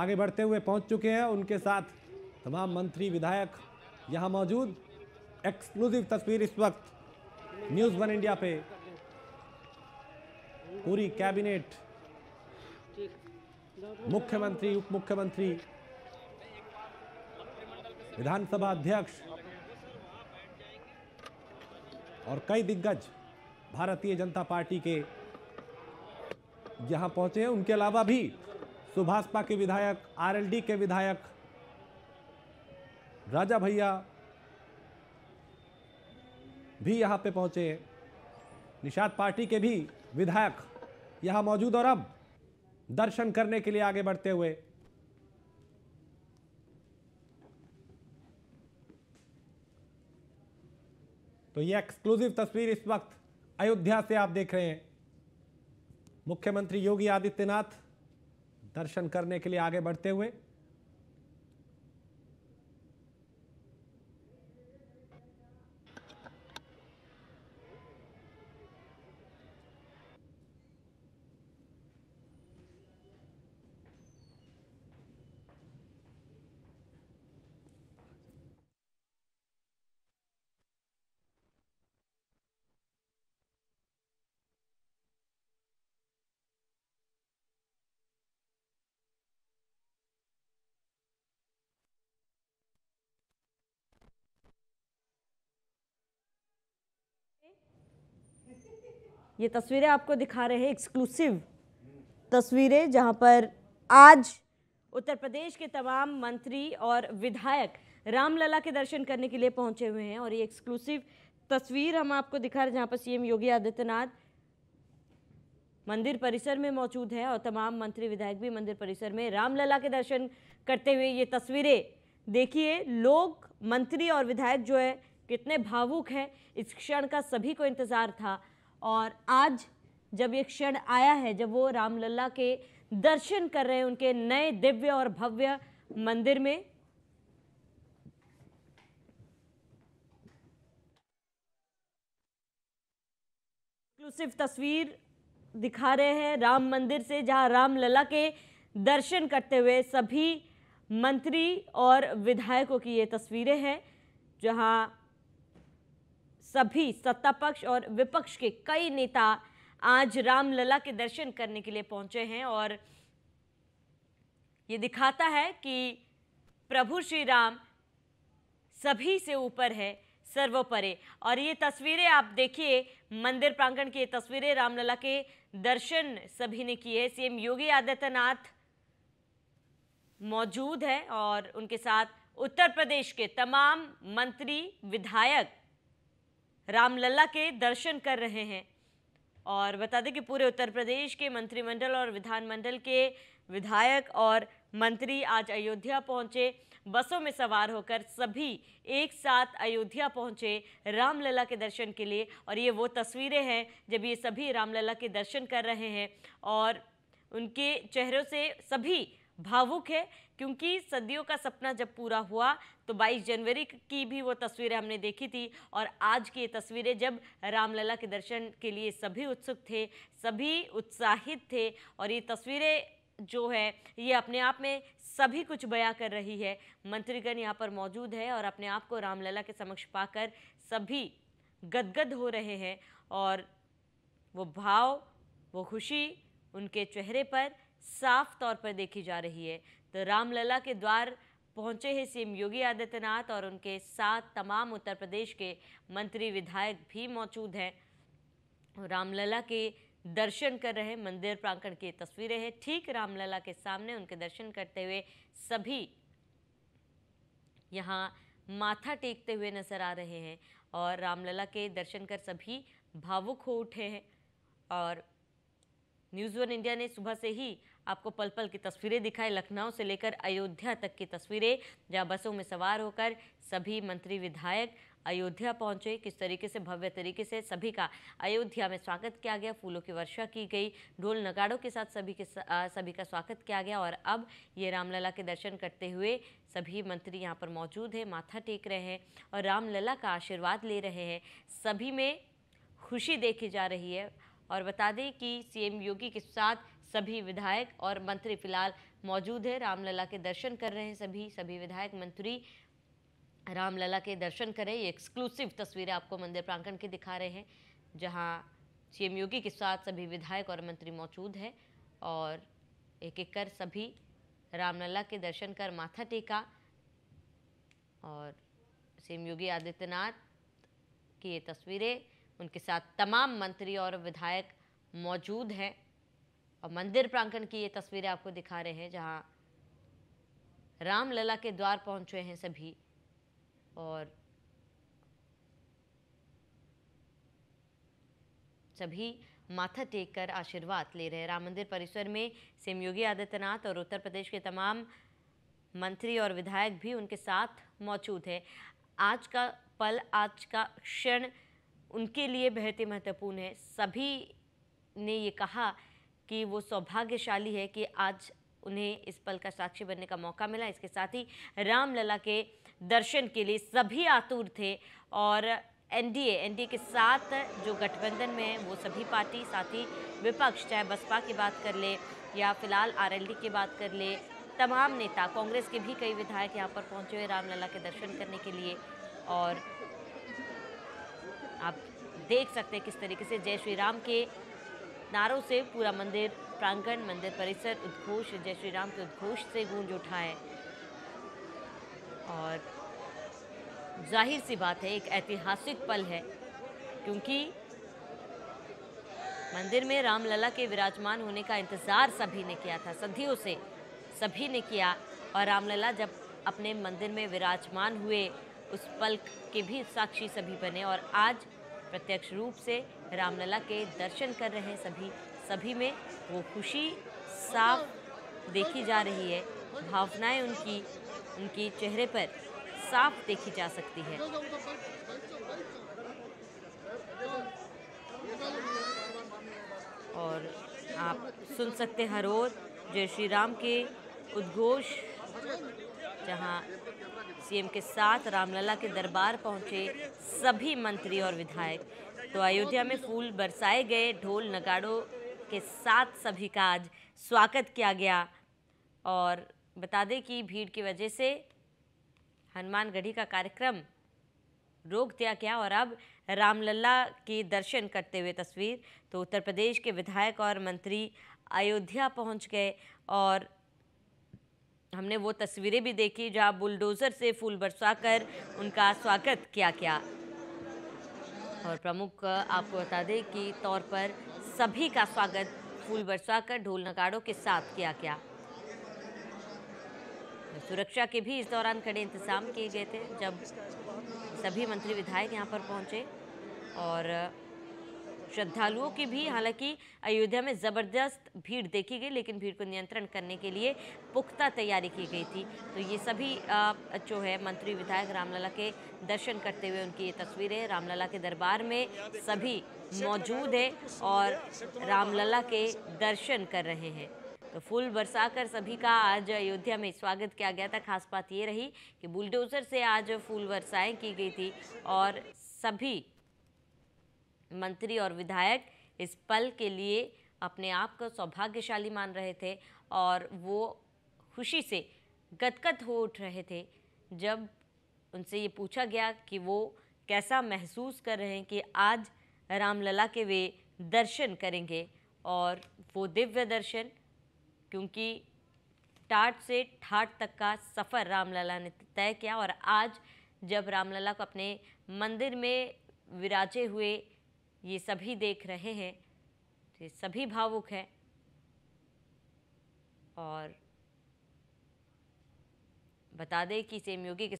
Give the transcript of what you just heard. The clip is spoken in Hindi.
आगे बढ़ते हुए पहुंच चुके हैं उनके साथ तमाम मंत्री विधायक यहां मौजूद एक्सक्लूसिव तस्वीर इस वक्त न्यूज वन इंडिया पे पूरी कैबिनेट मुख्यमंत्री उप मुख्यमंत्री विधानसभा अध्यक्ष और कई दिग्गज भारतीय जनता पार्टी के यहां पहुंचे हैं उनके अलावा भी सुभाषपा के विधायक आरएलडी के विधायक राजा भैया भी यहां पे पहुंचे हैं निषाद पार्टी के भी विधायक यहां मौजूद और अब दर्शन करने के लिए आगे बढ़ते हुए तो ये एक्सक्लूसिव तस्वीर इस वक्त अयोध्या से आप देख रहे हैं मुख्यमंत्री योगी आदित्यनाथ दर्शन करने के लिए आगे बढ़ते हुए ये तस्वीरें आपको दिखा रहे हैं एक्सक्लूसिव तस्वीरें जहाँ पर आज उत्तर प्रदेश के तमाम मंत्री और विधायक रामलला के दर्शन करने के लिए पहुंचे हुए हैं और ये एक्सक्लूसिव तस्वीर हम आपको दिखा रहे हैं जहाँ पर सीएम योगी आदित्यनाथ मंदिर परिसर में मौजूद है और तमाम मंत्री विधायक भी मंदिर परिसर में रामलला के दर्शन करते हुए ये तस्वीरें देखिए लोग मंत्री और विधायक जो है कितने भावुक हैं इस क्षण का सभी को इंतज़ार था और आज जब ये क्षण आया है जब वो रामलला के दर्शन कर रहे हैं उनके नए दिव्य और भव्य मंदिर में एक्सक्लूसिव तस्वीर दिखा रहे हैं राम मंदिर से जहां रामलला के दर्शन करते हुए सभी मंत्री और विधायकों की ये तस्वीरें हैं जहां सभी सत्ता पक्ष और विपक्ष के कई नेता आज रामलला के दर्शन करने के लिए पहुंचे हैं और ये दिखाता है कि प्रभु श्री राम सभी से ऊपर है सर्वोपरि और ये तस्वीरें आप देखिए मंदिर प्रांगण की ये तस्वीरें रामलला के दर्शन सभी ने किए सीएम योगी आदित्यनाथ मौजूद है और उनके साथ उत्तर प्रदेश के तमाम मंत्री विधायक रामलला के दर्शन कर रहे हैं और बता दें कि पूरे उत्तर प्रदेश के मंत्रिमंडल और विधानमंडल के विधायक और मंत्री आज अयोध्या पहुंचे बसों में सवार होकर सभी एक साथ अयोध्या पहुंचे रामलला के दर्शन के लिए और ये वो तस्वीरें हैं जब ये सभी रामलला के दर्शन कर रहे हैं और उनके चेहरों से सभी भावुक है क्योंकि सदियों का सपना जब पूरा हुआ तो 22 जनवरी की भी वो तस्वीरें हमने देखी थी और आज की ये तस्वीरें जब रामलला के दर्शन के लिए सभी उत्सुक थे सभी उत्साहित थे और ये तस्वीरें जो है ये अपने आप में सभी कुछ बयां कर रही है मंत्रीगण यहाँ पर मौजूद है और अपने आप को रामलला के समक्ष पाकर सभी गदगद हो रहे हैं और वो भाव वो खुशी उनके चेहरे पर साफ तौर पर देखी जा रही है तो रामलला के द्वार पहुंचे हैं सीएम योगी आदित्यनाथ और उनके साथ तमाम उत्तर प्रदेश के मंत्री विधायक भी मौजूद हैं रामलला के दर्शन कर रहे मंदिर प्रांगण की तस्वीरें हैं ठीक रामलला के सामने उनके दर्शन करते हुए सभी यहाँ माथा टेकते हुए नजर आ रहे हैं और रामलला के दर्शन कर सभी भावुक हो उठे हैं और न्यूज़ वन इंडिया ने सुबह से ही आपको पल पल की तस्वीरें दिखाई लखनऊ से लेकर अयोध्या तक की तस्वीरें जहां बसों में सवार होकर सभी मंत्री विधायक अयोध्या पहुंचे किस तरीके से भव्य तरीके से सभी का अयोध्या में स्वागत किया गया फूलों की वर्षा की गई ढोल नगाड़ों के साथ सभी के सभी का स्वागत किया गया और अब ये रामलला के दर्शन करते हुए सभी मंत्री यहाँ पर मौजूद हैं माथा टेक रहे हैं और रामलला का आशीर्वाद ले रहे हैं सभी में खुशी देखी जा रही है और बता दें कि सीएम योगी के साथ सभी विधायक और मंत्री फिलहाल मौजूद है रामलला के दर्शन कर रहे हैं सभी सभी विधायक मंत्री रामलला के दर्शन करें ये एक्सक्लूसिव तस्वीरें आपको मंदिर प्रांगण की दिखा रहे हैं जहाँ सीएम योगी के साथ सभी विधायक और मंत्री मौजूद हैं और एक एक कर सभी रामलला के दर्शन कर माथा टेका और सीएम योगी आदित्यनाथ की ये तस्वीरें उनके साथ तमाम मंत्री और विधायक मौजूद हैं और मंदिर प्रांगण की ये तस्वीरें आपको दिखा रहे हैं जहाँ रामलला के द्वार पहुँचे हैं सभी और सभी माथा टेक कर आशीर्वाद ले रहे राम मंदिर परिसर में सीएम योगी आदित्यनाथ और उत्तर प्रदेश के तमाम मंत्री और विधायक भी उनके साथ मौजूद हैं आज का पल आज का क्षण उनके लिए बेहद ही महत्वपूर्ण है सभी ने ये कहा कि वो सौभाग्यशाली है कि आज उन्हें इस पल का साक्षी बनने का मौका मिला इसके साथ ही रामलला के दर्शन के लिए सभी आतुर थे और एनडीए एनडीए के साथ जो गठबंधन में है वो सभी पार्टी साथ ही विपक्ष चाहे बसपा की बात कर ले या फिलहाल आरएलडी की बात कर ले तमाम नेता कांग्रेस के भी कई विधायक यहाँ पर पहुँचे हुए रामलला के दर्शन करने के लिए और आप देख सकते हैं किस तरीके से जय श्री राम के नारों से पूरा मंदिर प्रांगण मंदिर परिसर उद्घोष जय श्री राम के उद्घोष से गूंज उठा है और जाहिर सी बात है एक ऐतिहासिक पल है क्योंकि मंदिर में रामलला के विराजमान होने का इंतज़ार सभी ने किया था सदियों से सभी ने किया और रामलला जब अपने मंदिर में विराजमान हुए उस पल के भी साक्षी सभी बने और आज प्रत्यक्ष रूप से रामलला के दर्शन कर रहे हैं सभी सभी में वो खुशी साफ देखी जा रही है भावनाएं उनकी उनकी चेहरे पर साफ देखी जा सकती है और आप सुन सकते हैं हर ओर जय श्री राम के उद्घोष जहाँ सीएम के साथ रामलला के दरबार पहुंचे सभी मंत्री और विधायक तो अयोध्या में फूल बरसाए गए ढोल नगाड़ों के साथ सभी का आज स्वागत किया गया और बता दें कि भीड़ की वजह से हनुमानगढ़ी का कार्यक्रम रोक दिया गया और अब रामलला के दर्शन करते हुए तस्वीर तो उत्तर प्रदेश के विधायक और मंत्री अयोध्या पहुंच गए और हमने वो तस्वीरें भी देखी जहां बुलडोज़र से फूल बरसाकर उनका स्वागत किया गया और प्रमुख आपको बता दें कि तौर पर सभी का स्वागत फूल बरसाकर ढोल नगाड़ों के साथ किया गया सुरक्षा के भी इस दौरान कड़े इंतजाम किए गए थे जब सभी मंत्री विधायक यहाँ पर पहुँचे और श्रद्धालुओं की भी हालांकि अयोध्या में ज़बरदस्त भीड़ देखी गई लेकिन भीड़ को नियंत्रण करने के लिए पुख्ता तैयारी की गई थी तो ये सभी जो है मंत्री विधायक रामलला के दर्शन करते हुए उनकी ये तस्वीरें रामलला के दरबार में सभी मौजूद है और रामलला के दर्शन कर रहे हैं तो फूल बरसाकर सभी का आज अयोध्या में स्वागत किया गया था खास बात ये रही कि बुलडोज़र से आज फूल वर्षाएँ की गई थी और सभी मंत्री और विधायक इस पल के लिए अपने आप को सौभाग्यशाली मान रहे थे और वो खुशी से गदगद हो उठ रहे थे जब उनसे ये पूछा गया कि वो कैसा महसूस कर रहे हैं कि आज रामलला के वे दर्शन करेंगे और वो दिव्य दर्शन क्योंकि टाट से ठाट तक का सफ़र रामलला ने तय किया और आज जब रामलला को अपने मंदिर में विराजे हुए ये सभी देख रहे हैं तो ये सभी भावुक हैं और बता दें कि सेम योगी के